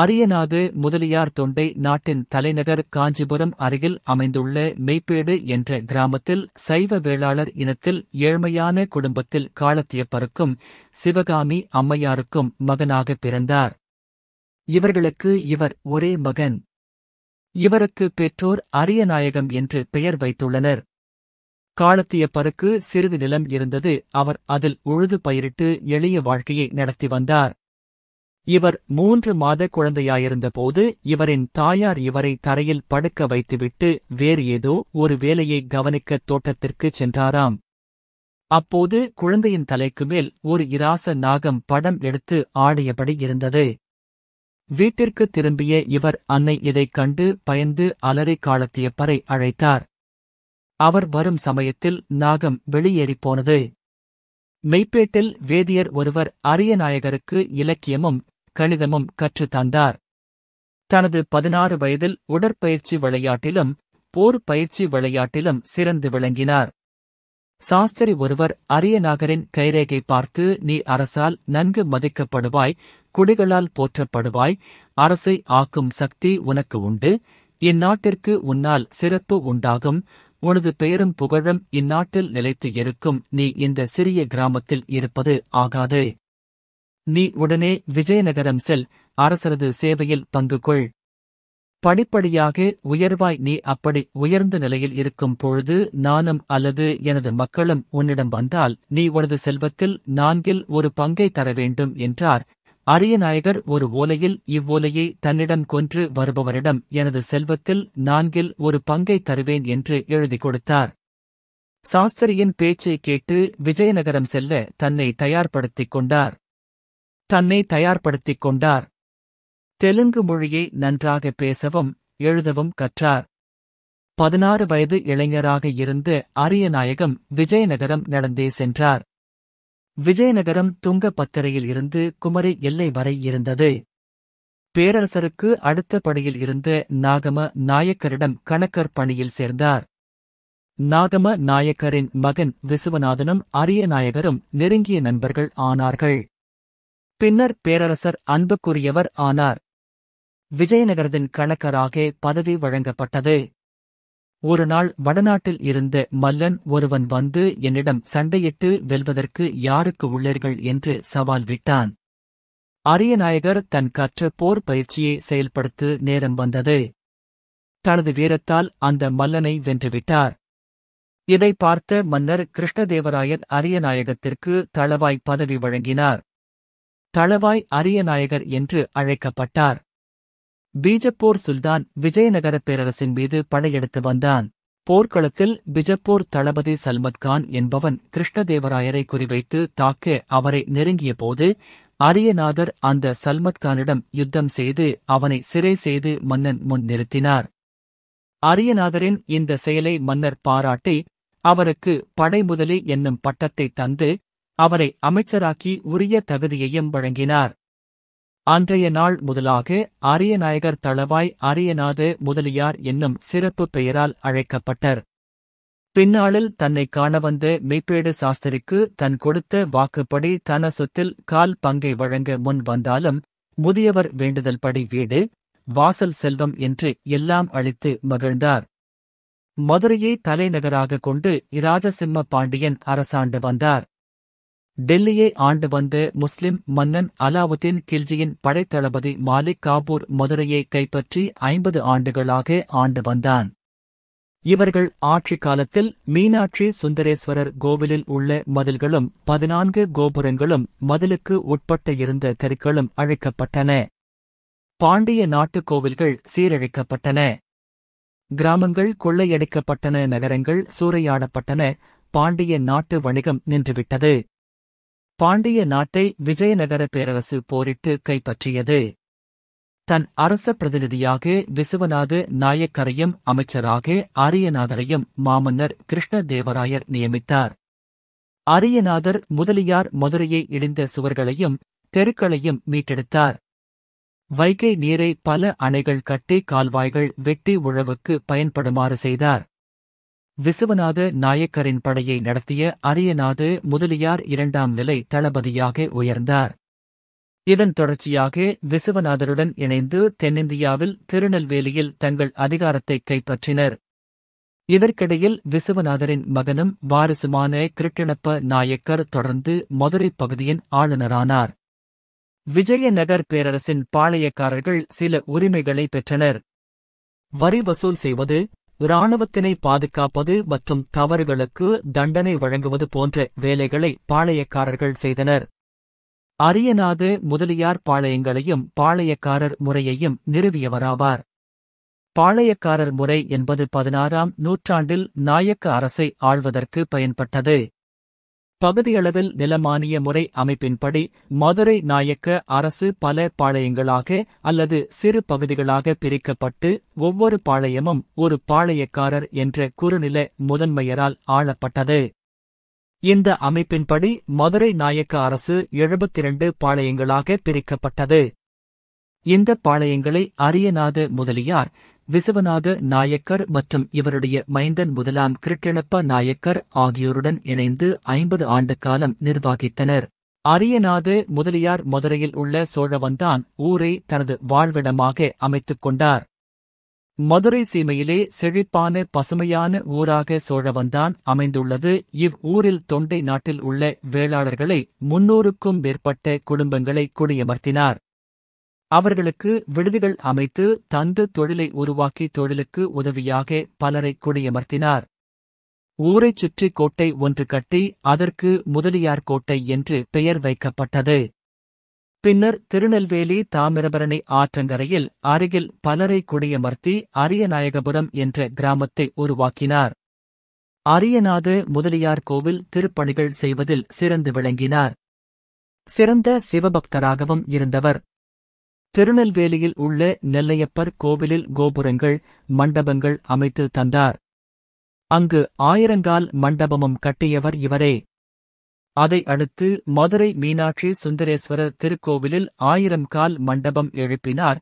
அரியநாது முதலியார் தொண்டை நாட்டின் தலைநகர் காஞ்சிபுரம் அருகில் அமைந்துள்ள மெய்ப்பேடு என்ற கிராமத்தில் சைவ வேளாளர் இனத்தில் ஏழ்மையான குடும்பத்தில் காலத்தியப்பருக்கும் சிவகாமி அம்மையாருக்கும் மகனாக பிறந்தார் இவர்களுக்கு இவர் ஒரே மகன் இவருக்கு பெற்றோர் அரியநாயகம் என்று பெயர் வைத்துள்ளனர் காலத்தியப்பருக்கு சிறிது நிலம் இருந்தது அவர் அதில் உழுது பயிரிட்டு எளிய வாழ்க்கையை நடத்தி வந்தார் இவர் மூன்று மாத குழந்தையாயிருந்தபோது இவரின் தாயார் இவரை தரையில் படுக்க வைத்துவிட்டு வேறு ஏதோ ஒரு வேலையை கவனிக்க தோட்டத்திற்குச் சென்றாராம் அப்போது குழந்தையின் தலைக்கு மேல் ஒரு இராச நாகம் படம் எடுத்து ஆடியபடி இருந்தது வீட்டிற்கு திரும்பிய இவர் அன்னை இதைக் கண்டு பயந்து அலறி பறை அழைத்தார் அவர் வரும் சமயத்தில் நாகம் வெளியேறிப் போனது மெய்ப்பேட்டில் வேதியர் ஒருவர் அரியநாயகருக்கு இலக்கியமும் கணிதமும் கற்றுத் தந்தார் தனது பதினாறு வயதில் உடற்பயிற்சி விளையாட்டிலும் போர் பயிற்சி விளையாட்டிலும் சிறந்து விளங்கினார் சாஸ்திரி ஒருவர் அரியநாகரின் கைரேகை பார்த்து நீ அரசால் நன்கு மதிக்கப்படுவாய் குடிகளால் போற்றப்படுவாய் அரசை ஆக்கும் சக்தி உனக்கு உண்டு இந்நாட்டிற்கு உன்னால் சிறப்பு உண்டாகும் உனது பெயரும் புகழும் இந்நாட்டில் நிலைத்து இருக்கும் நீ இந்த சிறிய கிராமத்தில் இருப்பது ஆகாது நீ உடனே விஜயநகரம் செல் அரசரது சேவையில் பங்கு கொள் படிப்படியாக உயர்வாய் நீ அப்படி உயர்ந்த நிலையில் இருக்கும் பொழுது நானும் அல்லது எனது மக்களும் உன்னிடம் வந்தால் நீ உனது செல்வத்தில் நான்கில் ஒரு பங்கை தர வேண்டும் என்றார் அரியநாயகர் ஒரு ஓலையில் இவ்வோலையை தன்னிடம் கொன்று வருபவரிடம் எனது செல்வத்தில் நான்கில் ஒரு பங்கை தருவேன் என்று எழுதி கொடுத்தார் சாஸ்திரியின் பேச்சை கேட்டு விஜயநகரம் செல்ல தன்னை தயார்படுத்திக் கொண்டார் தன்னை தயார்படுத்திக் கொண்டார் தெலுங்கு மொழியை நன்றாக பேசவும் எழுதவும் கற்றார் பதினாறு வயது இளைஞராக இருந்து அரியநாயகம் விஜயநகரம் நடந்தே சென்றார் விஜயநகரம் துங்க பத்திரையில் இருந்து குமரி எல்லை வரை இருந்தது பேரரசருக்கு அடுத்த பணியில் இருந்து நாகம நாயக்கரிடம் கணக்கர் பணியில் சேர்ந்தார் நாகம நாயக்கரின் மகன் விசுவநாதனும் அரியநாயகரும் நெருங்கிய நண்பர்கள் ஆனார்கள் பின்னர் பேரரசர் அன்புக்குரியவர் ஆனார் விஜயநகரத்தின் கணக்கராக பதவி வழங்கப்பட்டது ஒருநாள் வடநாட்டில் இருந்த மல்லன் ஒருவன் வந்து என்னிடம் சண்டையிட்டு வெல்வதற்கு யாருக்கு உள்ளீர்கள் என்று சவால் விட்டான் அரியநாயகர் தன் கற்ற போர் பயிற்சியை செயல்படுத்த நேரம் வந்தது தனது வீரத்தால் அந்த மல்லனை வென்றுவிட்டார் இதை பார்த்த மன்னர் கிருஷ்ணதேவராயர் அரியநாயகத்திற்கு தளவாய் பதவி வழங்கினார் தளவாய் அரியநாயகர் என்று அழைக்கப்பட்டார் பீஜப்பூர் சுல்தான் விஜயநகர பேரரசின் மீது படையெடுத்து வந்தான் போர்க்களத்தில் பிஜப்பூர் தளபதி சல்மத் கான் என்பவன் கிருஷ்ணதேவராயரை குறிவைத்து தாக்க அவரை நெருங்கிய போது அரியநாதர் அந்த சல்மத் கானிடம் யுத்தம் செய்து அவனை சிறை செய்து மன்னன் முன் நிறுத்தினார் அரியநாதரின் இந்த செயலை மன்னர் பாராட்டி அவருக்கு படைமுதலி என்னும் பட்டத்தை தந்து அவரை அமைச்சராக்கி உரிய தகுதியையும் வழங்கினார் அன்றைய நாள் முதலாக அரியநாயகர் தளவாய் அரியநாத முதலியார் என்னும் சிறப்பு பெயரால் அழைக்கப்பட்டர் பின்னாளில் தன்னை காண வந்த மெய்ப்பேடு சாஸ்திரிக்கு தன் கொடுத்த வாக்குப்படி தன சொத்தில் கால் பங்கை வழங்க முன் வந்தாலும் முதியவர் வேண்டுதல் படி வீடு வாசல் செல்வம் என்று எல்லாம் அளித்து மகிழ்ந்தார் மதுரையை தலைநகராக கொண்டு இராஜசிம்ம பாண்டியன் அரசாண்டு வந்தார் டெல்லியை ஆண்டு வந்த முஸ்லிம் மன்னன் அலாவுதீன் கில்ஜியின் படைத்தளபதி மாலிக் காபூர் மதுரையை கைப்பற்றி ஐம்பது ஆண்டுகளாக ஆண்டு வந்தான் இவர்கள் ஆட்சி காலத்தில் மீனாட்சி சுந்தரேஸ்வரர் கோவிலில் உள்ள மதில்களும் பதினான்கு கோபுரங்களும் மதிலுக்கு உட்பட்ட இருந்த தெருக்களும் அழைக்கப்பட்டன பாண்டிய நாட்டுக் கோவில்கள் சீரழிக்கப்பட்டன கிராமங்கள் கொள்ளையடிக்கப்பட்டன நகரங்கள் சூறையாடப்பட்டன பாண்டிய நாட்டு வணிகம் நின்றுவிட்டது பாண்டிய நாட்டை விஜயநகர பேரரசு போரிட்டு கைப்பற்றியது தன் அரச பிரதிநிதியாக விசுவநாத நாயக்கரையும் அமைச்சராக அரியநாதரையும் மாமன்னர் கிருஷ்ணதேவராயர் நியமித்தார் அரியநாதர் முதலியார் மதுரையை இடிந்த சுவர்களையும் தெருக்களையும் மீட்டெடுத்தார் வைகை நீரை பல அணைகள் கட்டி கால்வாய்கள் வெட்டி உழவுக்கு பயன்படுமாறு செய்தார் விசுவநாத நாயக்கரின் படையை நடத்திய அரியநாது முதலியார் இரண்டாம் நிலை தளபதியாக உயர்ந்தார் இதன் தொடர்ச்சியாக விசுவநாதருடன் இணைந்து தென்னிந்தியாவில் திருநெல்வேலியில் தங்கள் அதிகாரத்தை கைப்பற்றினர் இதற்கிடையில் விசுவநாதரின் மகனும் வாரிசுமான கிருட்டிணப்ப நாயக்கர் தொடர்ந்து மதுரை பகுதியின் ஆளுநரானார் விஜயநகர் பேரரசின் பாளையக்காரர்கள் சில உரிமைகளை பெற்றனர் வரி வசூல் செய்வது இராணுவத்தினை பாதுகாப்பது மற்றும் தவறுகளுக்கு தண்டனை வழங்குவது போன்ற வேலைகளை பாளையக்காரர்கள் செய்தனர் அரியநாது முதலியார் பாளையங்களையும் பாளையக்காரர் முறையையும் நிறுவியவராவார் பாளையக்காரர் முறை என்பது பதினாறாம் நூற்றாண்டில் நாயக்க அரசை ஆழ்வதற்கு பயன்பட்டது பகுதியளவில் நிலமானிய முறை அமைப்பின்படி மதுரை நாயக்க அரசு பல பாளையங்களாக அல்லது சிறு பகுதிகளாக பிரிக்கப்பட்டு ஒவ்வொரு பாளையமும் ஒரு பாளையக்காரர் என்ற குறுநில முதன்மையரால் ஆளப்பட்டது இந்த அமைப்பின்படி மதுரை நாயக்க அரசு எழுபத்திரண்டு பாளையங்களாக பிரிக்கப்பட்டது இந்த பாளையங்களை அரியநாத முதலியார் விசவநாத நாயக்கர் மற்றும் இவருடைய மைந்தன் முதலாம் கிருட்டிழப்ப நாயக்கர் ஆகியோருடன் இணைந்து ஐம்பது ஆண்டு காலம் நிர்வாகித்தனர் அரியநாத முதலியார் மதுரையில் உள்ள சோழவந்தான் ஊரை தனது வாழ்விடமாக அமைத்துக் கொண்டார் மதுரை சீமையிலே செழிப்பான பசுமையான ஊராக சோழவந்தான் அமைந்துள்ளது இவ் ஊரில் தொண்டை நாட்டில் உள்ள வேளாளர்களை முன்னூறுக்கும் மேற்பட்ட குடும்பங்களை குடியமர்த்தினார் அவர்களுக்கு விடுதிகள் அமைத்து தந்து தொழிலை உருவாக்கி தொழிலுக்கு உதவியாக பலரை குடியமர்த்தினார் ஊரைச் சுற்றி கோட்டை ஒன்று கட்டி அதற்கு முதலியார் கோட்டை என்று பெயர் வைக்கப்பட்டது பின்னர் திருநெல்வேலி தாமிரபரணி ஆற்றங்கரையில் அருகில் பலரை குடியமர்த்தி அரியநாயகபுரம் என்ற கிராமத்தை உருவாக்கினார் அரியநாத முதலியார் கோவில் திருப்பணிகள் செய்வதில் சிறந்து விளங்கினார் சிறந்த சிவபக்தராகவும் இருந்தவர் திருநெல்வேலியில் உள்ள நெல்லையப்பர் கோவிலில் கோபுரங்கள் மண்டபங்கள் அமைத்து தந்தார் அங்கு ஆயிரங்கால் மண்டபமும் கட்டியவர் இவரே அதை அடுத்து மதுரை மீனாட்சி சுந்தரேஸ்வரர் திருக்கோவிலில் ஆயிரம் கால் மண்டபம் எழுப்பினார்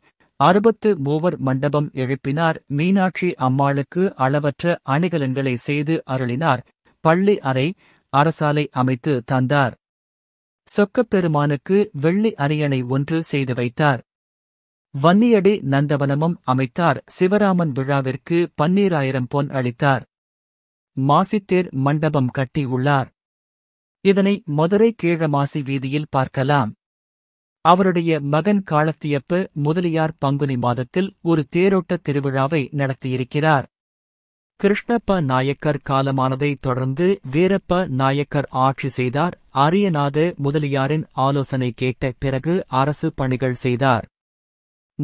அறுபத்து மூவர் மண்டபம் எழுப்பினார் மீனாட்சி அம்மாளுக்கு அளவற்ற அணிகலன்களை செய்து அருளினார் பள்ளி அறை அரசாலை அமைத்து தந்தார் சொக்கப்பெருமானுக்கு வெள்ளி அரியணை ஒன்று செய்து வைத்தார் வன்னியடி நந்தவனமும் அமைத்தார் சிவராமன் விழாவிற்கு பன்னீராயிரம் பொன் அளித்தார் மாசித்தேர் மண்டபம் கட்டியுள்ளார் இதனை மதுரை கீழமாசி வீதியில் பார்க்கலாம் அவருடைய மகன் காலத்தியப்ப முதலியார் பங்குனி மாதத்தில் ஒரு தேரோட்ட திருவிழாவை நடத்தியிருக்கிறார் கிருஷ்ணப்ப நாயக்கர் காலமானதைத் தொடர்ந்து வீரப்ப நாயக்கர் ஆட்சி செய்தார் அரியநாத முதலியாரின் ஆலோசனை கேட்ட பிறகு அரசு பணிகள் செய்தார்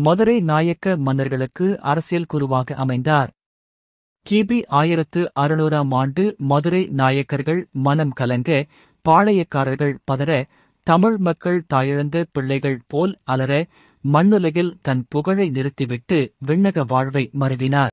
மதுரை நாயக்க மன்னர்களுக்கு அரசியல் குருவாக அமைந்தார் கிபி ஆயிரத்து அறுநூறாம் ஆண்டு மதுரை நாயக்கர்கள் மனம் கலங்க பாளையக்காரர்கள் பதற தமிழ் மக்கள் தாயிழந்த பிள்ளைகள் போல் அலற மண்ணுலகில் தன் புகழை நிறுத்திவிட்டு விண்ணக வாழ்வை மருவினார்